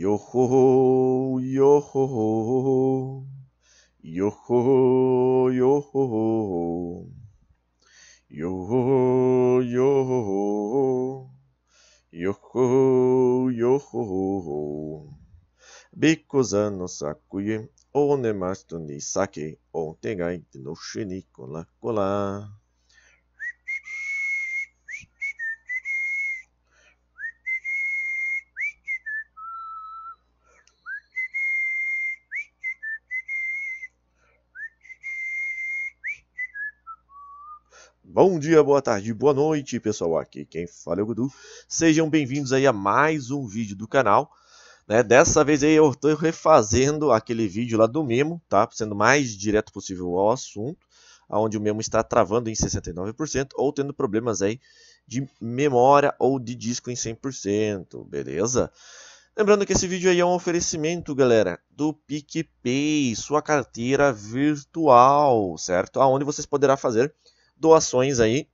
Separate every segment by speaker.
Speaker 1: Yo ho ho, yo ho ho, yo ho yo ho ho, yo ho yo ho ho, yo ho ho, yo ho ho. Because no sakuye, o ne mas to ni sake, o tegai te no shini kola kola. Bom dia, boa tarde, boa noite, pessoal. Aqui quem fala é o Gudu. Sejam bem-vindos aí a mais um vídeo do canal. Né? Dessa vez aí eu estou refazendo aquele vídeo lá do Memo, tá? Sendo mais direto possível ao assunto, onde o Memo está travando em 69% ou tendo problemas aí de memória ou de disco em 100%, beleza? Lembrando que esse vídeo aí é um oferecimento, galera, do PicPay, sua carteira virtual, certo? Aonde vocês poderá fazer doações aí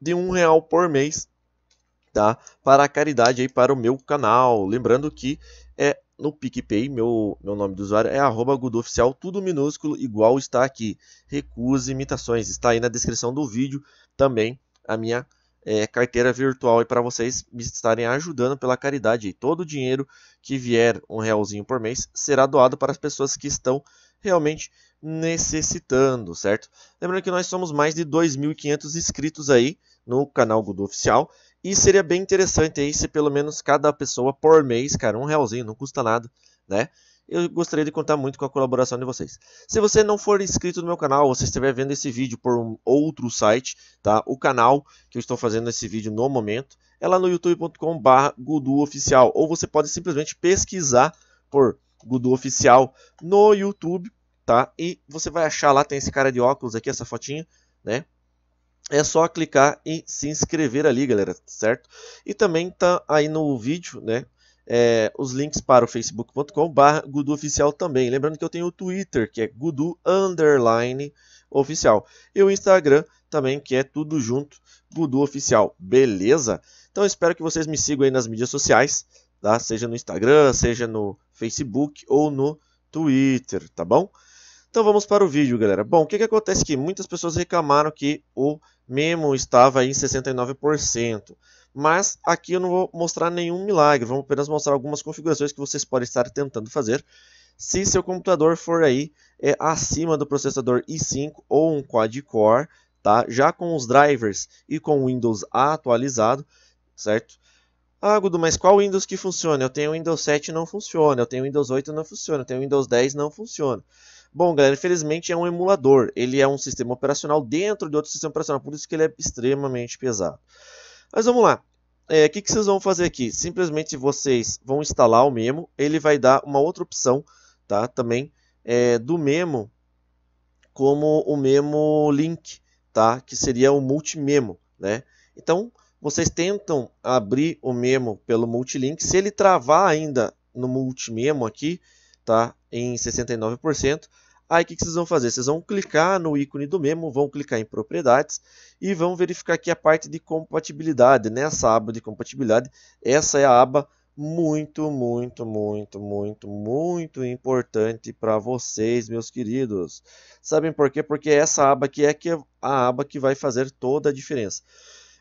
Speaker 1: de um real por mês, tá? Para a caridade aí para o meu canal. Lembrando que é no PicPay, meu, meu nome do usuário é arroba tudo minúsculo, igual está aqui. Recuse imitações, está aí na descrição do vídeo também a minha é, carteira virtual e para vocês me estarem ajudando pela caridade. E todo o dinheiro que vier, um realzinho por mês, será doado para as pessoas que estão realmente necessitando, certo? Lembrando que nós somos mais de 2.500 inscritos aí no canal Gudu Oficial e seria bem interessante aí se pelo menos cada pessoa por mês, cara, um realzinho, não custa nada, né? Eu gostaria de contar muito com a colaboração de vocês. Se você não for inscrito no meu canal, você estiver vendo esse vídeo por um outro site, tá? O canal que eu estou fazendo esse vídeo no momento é lá no youtubecom oficial ou você pode simplesmente pesquisar por Gudu Oficial no YouTube tá? E você vai achar lá, tem esse cara de óculos aqui, essa fotinha, né? É só clicar e se inscrever ali, galera, certo? E também tá aí no vídeo, né? É, os links para o facebook.com barra Gudu Oficial também. Lembrando que eu tenho o Twitter, que é Gudu Underline Oficial. E o Instagram também, que é tudo junto, Gudu Oficial. Beleza? Então espero que vocês me sigam aí nas mídias sociais, tá? Seja no Instagram, seja no Facebook ou no Twitter, tá bom? Então vamos para o vídeo, galera. Bom, o que, que acontece que muitas pessoas reclamaram que o Memo estava em 69%. Mas aqui eu não vou mostrar nenhum milagre, vamos apenas mostrar algumas configurações que vocês podem estar tentando fazer se seu computador for aí é, acima do processador i5 ou um quad-core, tá? já com os drivers e com o Windows atualizado, certo? Ah, Gudu, mas qual Windows que funciona? Eu tenho Windows 7 não funciona, eu tenho Windows 8 não funciona, eu tenho Windows 10 não funciona. Bom, galera, infelizmente é um emulador. Ele é um sistema operacional dentro de outro sistema operacional, por isso que ele é extremamente pesado. Mas vamos lá. É, o é, que, que vocês vão fazer aqui? Simplesmente vocês vão instalar o Memo. Ele vai dar uma outra opção tá? também é, do Memo como o Memo Link, tá? que seria o Multimemo. Né? Então, vocês tentam abrir o Memo pelo Multilink. Se ele travar ainda no Multimemo aqui, tá? em 69%, Aí o que, vocês vão fazer? Vocês vão clicar no ícone do Memo, vão clicar em propriedades e vão verificar aqui a parte de compatibilidade, nessa né? aba de compatibilidade. Essa é a aba muito, muito, muito, muito, muito importante para vocês, meus queridos. Sabem por quê? Porque é essa aba aqui é, é a aba que vai fazer toda a diferença.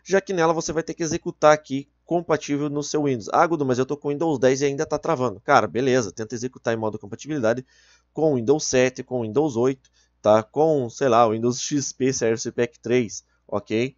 Speaker 1: Já que nela você vai ter que executar aqui compatível no seu Windows. Ah, Gudu, mas eu estou com Windows 10 e ainda está travando. Cara, beleza, tenta executar em modo compatibilidade com Windows 7, com Windows 8, tá? Com, sei lá, Windows XP Service Pack 3, ok?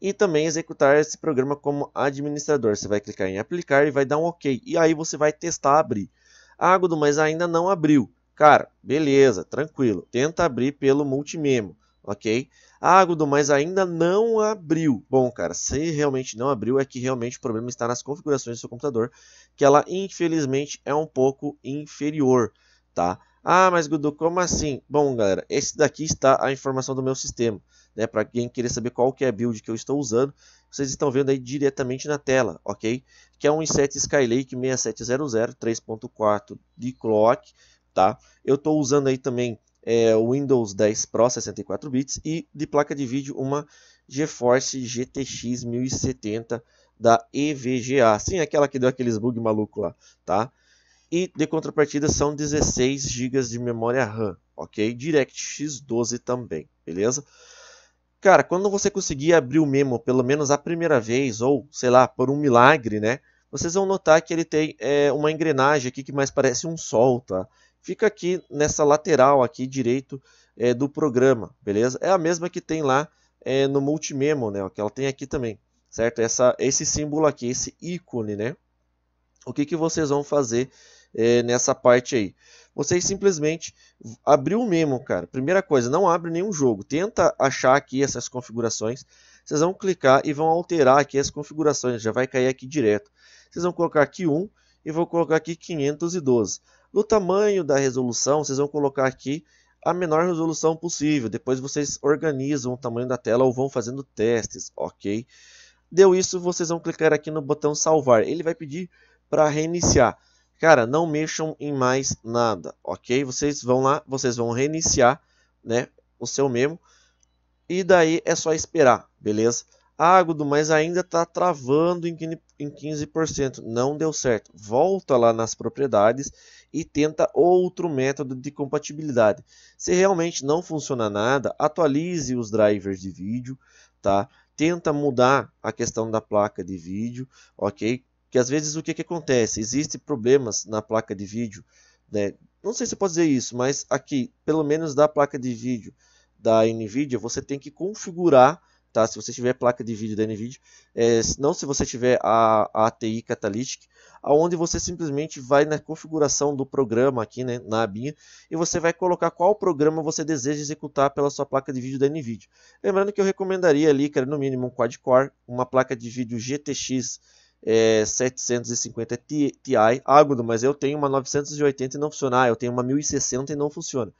Speaker 1: E também executar esse programa como administrador. Você vai clicar em aplicar e vai dar um OK. E aí você vai testar abrir. Ah, Gudu, mas ainda não abriu. Cara, beleza, tranquilo. Tenta abrir pelo multimemo, ok? Ah, Gudu, mas ainda não abriu. Bom, cara, se realmente não abriu, é que realmente o problema está nas configurações do seu computador, que ela infelizmente é um pouco inferior, tá? Ah, mas Gudu, como assim? Bom, galera, esse daqui está a informação do meu sistema, né? Para quem querer saber qual que é a build que eu estou usando, vocês estão vendo aí diretamente na tela, ok? Que é um i7 Skylake 6700 3.4 de clock, tá? Eu estou usando aí também é, Windows 10 Pro 64 bits e de placa de vídeo uma GeForce GTX 1070 da EVGA, sim, aquela que deu aqueles bug maluco lá, tá? E de contrapartida são 16 GB de memória RAM, ok? DirectX 12 também, beleza? Cara, quando você conseguir abrir o memo pelo menos a primeira vez, ou sei lá, por um milagre, né? Vocês vão notar que ele tem é, uma engrenagem aqui que mais parece um sol, tá? fica aqui nessa lateral aqui direito é, do programa, beleza? É a mesma que tem lá é, no Multimemo, né? Que ela tem aqui também, certo? Essa, esse símbolo aqui, esse ícone, né? O que, que vocês vão fazer é, nessa parte aí? Vocês simplesmente abriu o memo, cara. Primeira coisa, não abre nenhum jogo. Tenta achar aqui essas configurações. Vocês vão clicar e vão alterar aqui as configurações. Já vai cair aqui direto. Vocês vão colocar aqui 1 e vou colocar aqui 512. No tamanho da resolução, vocês vão colocar aqui a menor resolução possível. Depois vocês organizam o tamanho da tela ou vão fazendo testes, ok? Deu isso, vocês vão clicar aqui no botão salvar. Ele vai pedir para reiniciar. Cara, não mexam em mais nada, ok? Vocês vão lá, vocês vão reiniciar né, o seu memo. E daí é só esperar, beleza? Ah, mas ainda está travando em 15%. Não deu certo. Volta lá nas propriedades e tenta outro método de compatibilidade. Se realmente não funcionar nada, atualize os drivers de vídeo, tá? Tenta mudar a questão da placa de vídeo, ok? Que às vezes o que, que acontece? Existem problemas na placa de vídeo, né? Não sei se pode dizer isso, mas aqui, pelo menos da placa de vídeo da NVIDIA, você tem que configurar tá? Se você tiver placa de vídeo da NVIDIA, é, não se você tiver a, a ATI Catalytic, aonde você simplesmente vai na configuração do programa aqui, né, na abinha, e você vai colocar qual programa você deseja executar pela sua placa de vídeo da NVIDIA. Lembrando que eu recomendaria ali, cara, no mínimo um quad-core, uma placa de vídeo GTX é, 750 Ti, Agudo, mas eu tenho uma 980 e não funciona, ah, eu tenho uma 1060 e não funciona.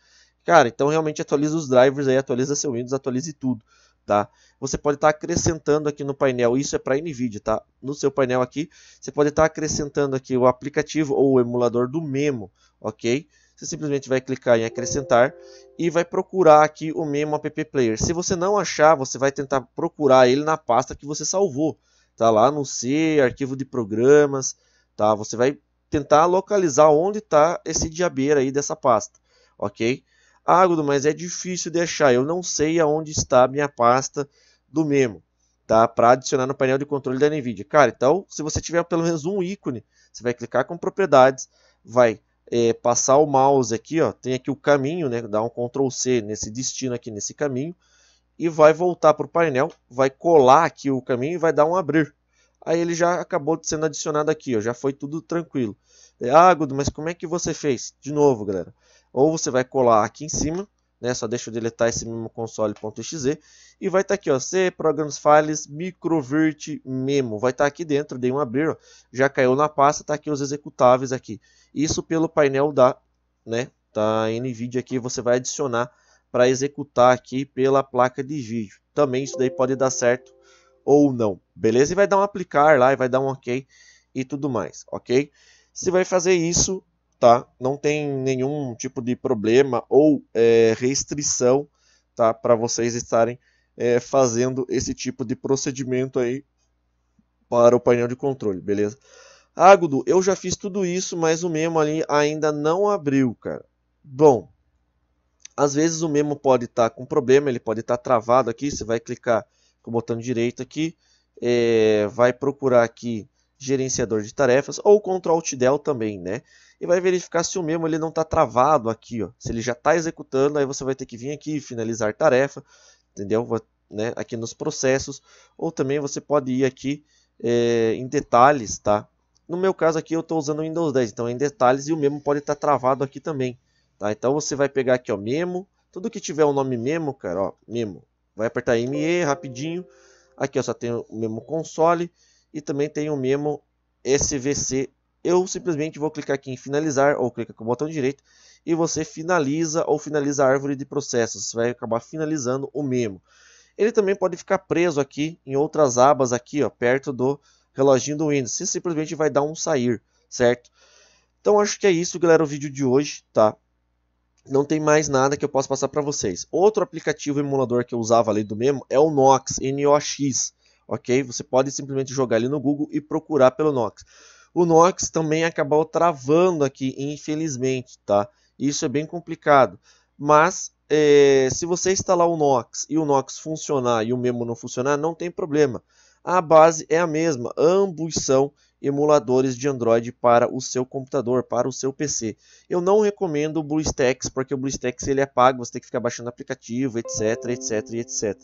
Speaker 1: Cara, então realmente atualiza os drivers aí, atualiza seu Windows, atualize tudo. Tá? Você pode estar tá acrescentando aqui no painel, isso é para NVIDIA, tá? No seu painel aqui, você pode estar tá acrescentando aqui o aplicativo ou o emulador do Memo, ok? Você simplesmente vai clicar em acrescentar e vai procurar aqui o Memo App Player. Se você não achar, você vai tentar procurar ele na pasta que você salvou, tá? Lá no C, arquivo de programas, tá? Você vai tentar localizar onde está esse diabeira aí dessa pasta, ok? Ah, mas é difícil deixar. Eu não sei aonde está a minha pasta do memo, tá? Para adicionar no painel de controle da NVIDIA. Cara, então, se você tiver pelo menos um ícone, você vai clicar com propriedades, vai é, passar o mouse aqui, ó, tem aqui o caminho, né? Dá um Ctrl C nesse destino aqui, nesse caminho, e vai voltar para o painel, vai colar aqui o caminho e vai dar um abrir. Aí ele já acabou sendo adicionado aqui, ó, já foi tudo tranquilo. Ah, é, Gudo, mas como é que você fez? De novo, galera ou você vai colar aqui em cima, né? Só deixa eu deletar esse mesmo console.exe e vai estar tá aqui, ó, C Programs Files Microvert Memo, vai estar tá aqui dentro, dei um abrir, ó, já caiu na pasta, tá aqui os executáveis aqui. Isso pelo painel da, né, da NVIDIA aqui, você vai adicionar para executar aqui pela placa de vídeo. Também isso daí pode dar certo ou não, beleza? E vai dar um aplicar lá, e vai dar um ok e tudo mais, ok? Você vai fazer isso tá? Não tem nenhum tipo de problema ou é, restrição, tá? Para vocês estarem é, fazendo esse tipo de procedimento aí para o painel de controle, beleza? Agudo, ah, eu já fiz tudo isso, mas o memo ali ainda não abriu, cara. Bom, às vezes o memo pode estar tá com problema, ele pode estar tá travado aqui. Você vai clicar com o botão direito aqui, é, vai procurar aqui gerenciador de tarefas ou Ctrl Del também, né? E vai verificar se o memo ele não está travado aqui, ó. Se ele já está executando, aí você vai ter que vir aqui e finalizar tarefa, entendeu? Né? Aqui nos processos ou também você pode ir aqui é, em detalhes, tá? No meu caso aqui eu estou usando o Windows 10, então é em detalhes e o memo pode estar tá travado aqui também, tá? Então você vai pegar aqui, ó, memo, tudo que tiver o nome memo, cara, ó, memo, vai apertar ME rapidinho. Aqui ó, só tem o memo console e também tem o memo SVC. Eu simplesmente vou clicar aqui em finalizar ou clica com o botão direito e você finaliza ou finaliza a árvore de processos. Você vai acabar finalizando o memo. Ele também pode ficar preso aqui em outras abas aqui, ó, perto do reloginho do Windows. Você simplesmente vai dar um sair, certo? Então acho que é isso, galera, o vídeo de hoje, tá? não tem mais nada que eu possa passar para vocês. Outro aplicativo emulador que eu usava ali do mesmo é o Nox, N-O-X ok? Você pode simplesmente jogar ele no Google e procurar pelo Nox. O Nox também acabou travando aqui, infelizmente, tá? Isso é bem complicado. Mas é, se você instalar o Nox e o Nox funcionar e o Memo não funcionar, não tem problema. A base é a mesma, ambos são emuladores de Android para o seu computador, para o seu PC. Eu não recomendo o BlueStacks, porque o BlueStacks ele é pago, você tem que ficar baixando aplicativo, etc, etc, etc.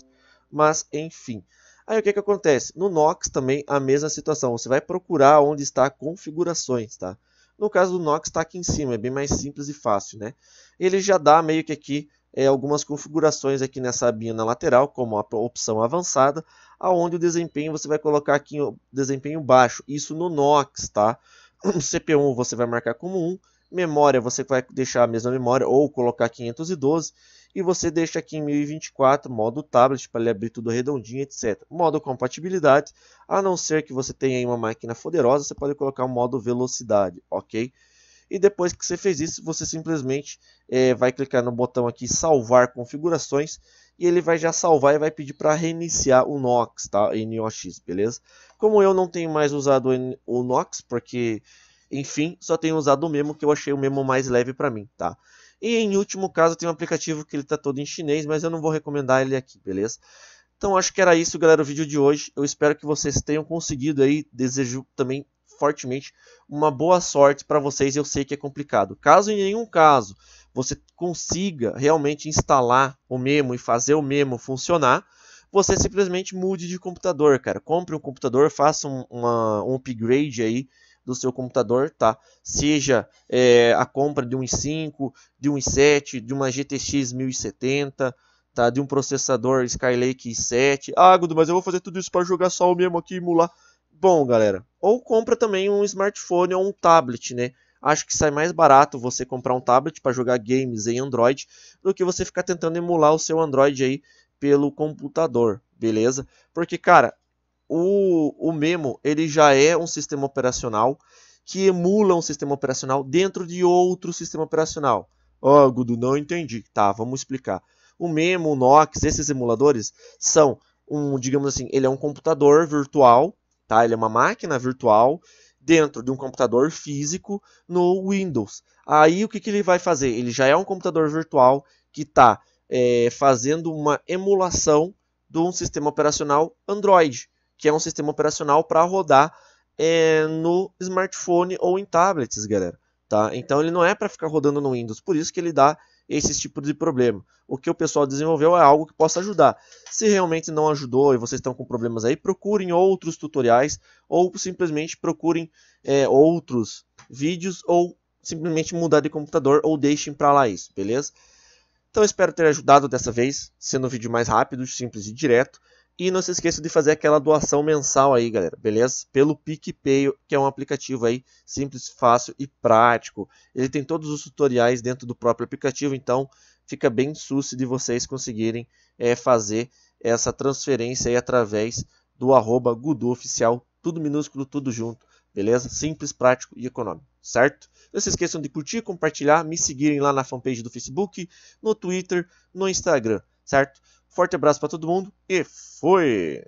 Speaker 1: Mas, enfim... Aí o que, que acontece? No Nox também a mesma situação. Você vai procurar onde está configurações, tá? No caso do Nox está aqui em cima, é bem mais simples e fácil, né? Ele já dá meio que aqui é, algumas configurações aqui nessa abinha na lateral, como a opção avançada, aonde o desempenho você vai colocar aqui o desempenho baixo. Isso no Nox, tá? CPU você vai marcar como 1, memória você vai deixar a mesma memória ou colocar 512 e você deixa aqui em 1024 modo tablet para ele abrir tudo redondinho, etc. Modo compatibilidade, a não ser que você tenha uma máquina poderosa, você pode colocar o modo velocidade, ok? E depois que você fez isso, você simplesmente é, vai clicar no botão aqui salvar configurações e ele vai já salvar e vai pedir para reiniciar o Nox, tá? NOX, beleza? Como eu não tenho mais usado o Nox, porque enfim, só tenho usado o Memo que eu achei o Memo mais leve para mim, tá? E em último caso, tem um aplicativo que ele está todo em chinês, mas eu não vou recomendar ele aqui, beleza? Então acho que era isso, galera, o vídeo de hoje. Eu espero que vocês tenham conseguido aí. Desejo também fortemente uma boa sorte para vocês. Eu sei que é complicado. Caso em nenhum caso você consiga realmente instalar o Memo e fazer o Memo funcionar, você simplesmente mude de computador, cara. Compre um computador, faça um, uma, um upgrade aí do seu computador, tá? Seja é, a compra de um i5, de um i7, de uma GTX 1070, tá? De um processador Skylake i7. Ah, Gudo, mas eu vou fazer tudo isso para jogar só o mesmo aqui e emular. Bom, galera, ou compra também um smartphone ou um tablet, né? Acho que sai mais barato você comprar um tablet para jogar games em Android do que você ficar tentando emular o seu Android aí pelo computador, beleza? Porque, cara, o, o Memo ele já é um sistema operacional que emula um sistema operacional dentro de outro sistema operacional. Ah, oh, Gudu, não entendi. Tá, vamos explicar. O Memo, o Nox, esses emuladores são um, digamos assim, ele é um computador virtual, tá? Ele é uma máquina virtual dentro de um computador físico no Windows. Aí o que, que ele vai fazer? Ele já é um computador virtual que está é, eh, fazendo uma emulação de um sistema operacional Android que é um sistema operacional para rodar é, no smartphone ou em tablets, galera. Tá? Então ele não é para ficar rodando no Windows, por isso que ele dá esses tipos de problema. O que o pessoal desenvolveu é algo que possa ajudar. Se realmente não ajudou e vocês estão com problemas aí, procurem outros tutoriais ou simplesmente procurem é, outros vídeos ou simplesmente mudar de computador ou deixem para lá isso, beleza? Então espero ter ajudado dessa vez, sendo um vídeo mais rápido, simples e direto. E não se esqueça de fazer aquela doação mensal aí, galera, beleza? Pelo PicPay, que é um aplicativo aí simples, fácil e prático. Ele tem todos os tutoriais dentro do próprio aplicativo, então fica bem suce de vocês conseguirem é, fazer essa transferência aí através do arroba Oficial, tudo minúsculo, tudo junto, beleza? Simples, prático e econômico, certo? Não se esqueçam de curtir, compartilhar, me seguirem lá na fanpage do Facebook, no Twitter, no Instagram, certo? Forte abraço para todo mundo e fui!